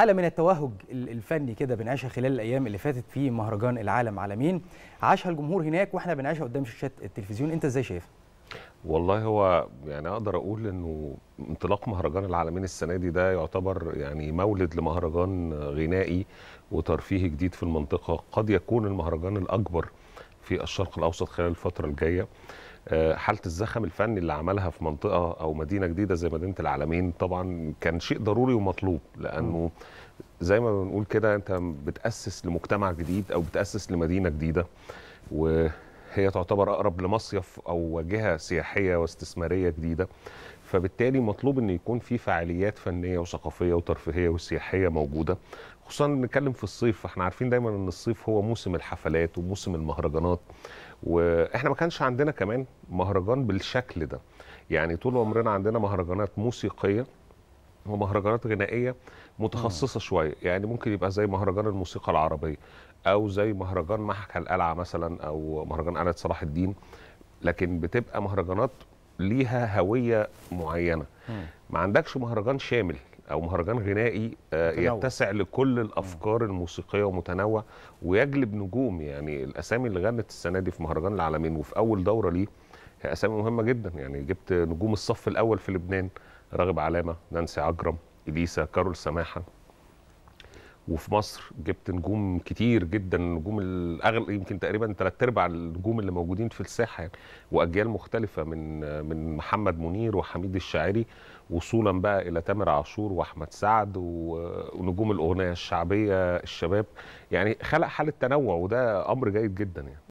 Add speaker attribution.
Speaker 1: حاله من التوهج الفني كده بنعيشها خلال الايام اللي فاتت في مهرجان العالم عالمين عاشها الجمهور هناك واحنا بنعيشها قدام شاشات التلفزيون انت ازاي شايفها والله هو يعني اقدر اقول انه انطلاق مهرجان العالمين السنه دي ده يعتبر يعني مولد لمهرجان غنائي وترفيهي جديد في المنطقه قد يكون المهرجان الاكبر في الشرق الاوسط خلال الفتره الجايه آه، حاله الزخم الفني اللي عملها في منطقه او مدينه جديده زي مدينه العالمين طبعا كان شيء ضروري ومطلوب لانه زي ما بنقول كده انت بتاسس لمجتمع جديد او بتاسس لمدينه جديده وهي تعتبر اقرب لمصيف او جهه سياحيه واستثماريه جديده فبالتالي مطلوب ان يكون في فعاليات فنيه وثقافيه وترفيهيه وسياحيه موجوده خصوصا نتكلم في الصيف فاحنا عارفين دايما ان الصيف هو موسم الحفلات وموسم المهرجانات واحنا ما كانش عندنا كمان مهرجان بالشكل ده يعني طول عمرنا عندنا مهرجانات موسيقيه ومهرجانات غنائيه متخصصه شويه يعني ممكن يبقى زي مهرجان الموسيقى العربيه او زي مهرجان محك القلعه مثلا او مهرجان قلعه صلاح الدين لكن بتبقى مهرجانات ليها هويه معينه ما عندكش مهرجان شامل او مهرجان غنائي آه، يتسع لكل الافكار الموسيقيه ومتنوع ويجلب نجوم يعني الاسامي اللي غنت السنه دي في مهرجان العالمين وفي اول دوره ليه اسامي مهمه جدا يعني جبت نجوم الصف الاول في لبنان راغب علامه نانسي عجرم اليسا كارول سماحه وفي مصر جبت نجوم كتير جدا نجوم الاغلب يمكن تقريبا ثلاث ارباع النجوم اللي موجودين في الساحه يعني واجيال مختلفه من من محمد منير وحميد الشاعري وصولا بقى الى تامر عاشور واحمد سعد ونجوم الاغنيه الشعبيه الشباب يعني خلق حاله تنوع وده امر جيد جدا يعني